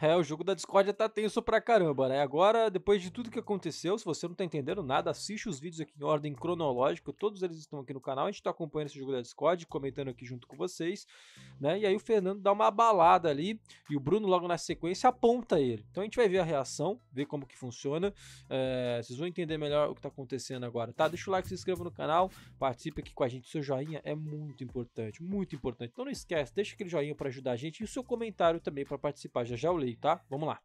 É, o jogo da Discord tá tenso pra caramba, né? Agora, depois de tudo que aconteceu, se você não tá entendendo nada, assiste os vídeos aqui em ordem cronológica, todos eles estão aqui no canal, a gente tá acompanhando esse jogo da Discord, comentando aqui junto com vocês, né? E aí o Fernando dá uma balada ali, e o Bruno logo na sequência aponta ele. Então a gente vai ver a reação, ver como que funciona, é, vocês vão entender melhor o que tá acontecendo agora, tá? Deixa o like, se inscreva no canal, participe aqui com a gente, seu joinha é muito importante, muito importante. Então não esquece, deixa aquele joinha para ajudar a gente, e o seu comentário também para participar, já já eu leio aí, tá? Vamos lá.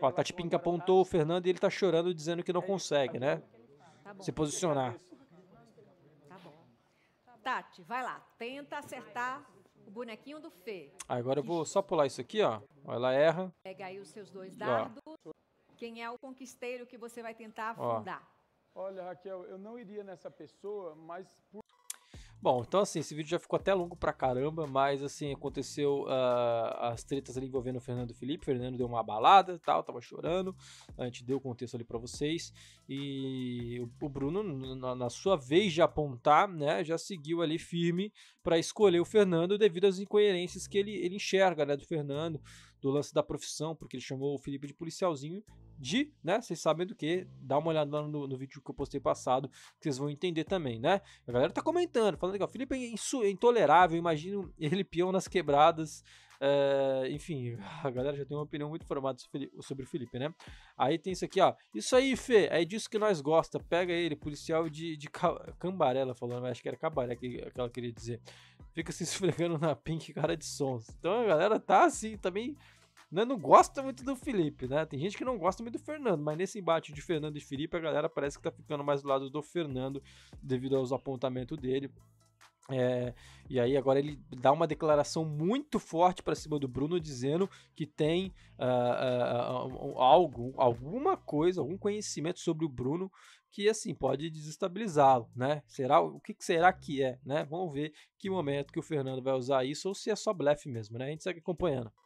Ó, a Tati Pink apontou o Fernando e ele tá chorando, dizendo que não é consegue, tá né? Tá Se posicionar. Tá bom. Tati, vai lá. Tenta acertar o bonequinho do Fê. Agora eu vou só pular isso aqui, ó. Ela erra. Pega aí os seus dois dardos. Quem é o conquisteiro que você vai tentar afundar? Olha, Raquel, eu não iria nessa pessoa, mas por Bom, então assim, esse vídeo já ficou até longo pra caramba, mas assim, aconteceu uh, as tretas ali envolvendo o Fernando Felipe. O Fernando deu uma abalada tal, tava chorando. A gente deu o contexto ali para vocês. E o Bruno, na, na sua vez de apontar, né, já seguiu ali firme para escolher o Fernando devido às incoerências que ele, ele enxerga, né, do Fernando do lance da profissão, porque ele chamou o Felipe de policialzinho de, né? Vocês sabem do que, dá uma olhada lá no, no vídeo que eu postei passado, que vocês vão entender também, né? A galera tá comentando, falando que o Felipe é intolerável, imagino ele peão nas quebradas. É, enfim, a galera já tem uma opinião muito formada sobre o Felipe, né? Aí tem isso aqui, ó. Isso aí, Fê, é disso que nós gosta. Pega ele, policial de, de cambarela, falando, né, acho que era cabaré que, que ela queria dizer. Fica se esfregando na pink cara de sons. Então a galera tá assim, também. Tá né, não gosta muito do Felipe, né? Tem gente que não gosta muito do Fernando, mas nesse embate de Fernando e Felipe, a galera parece que tá ficando mais do lado do Fernando devido aos apontamentos dele. É, e aí agora ele dá uma declaração muito forte para cima do Bruno dizendo que tem uh, uh, algo, alguma coisa, algum conhecimento sobre o Bruno que assim pode desestabilizá-lo, né? Será o que será que é, né? Vamos ver que momento que o Fernando vai usar isso ou se é só blefe mesmo, né? A gente segue acompanhando.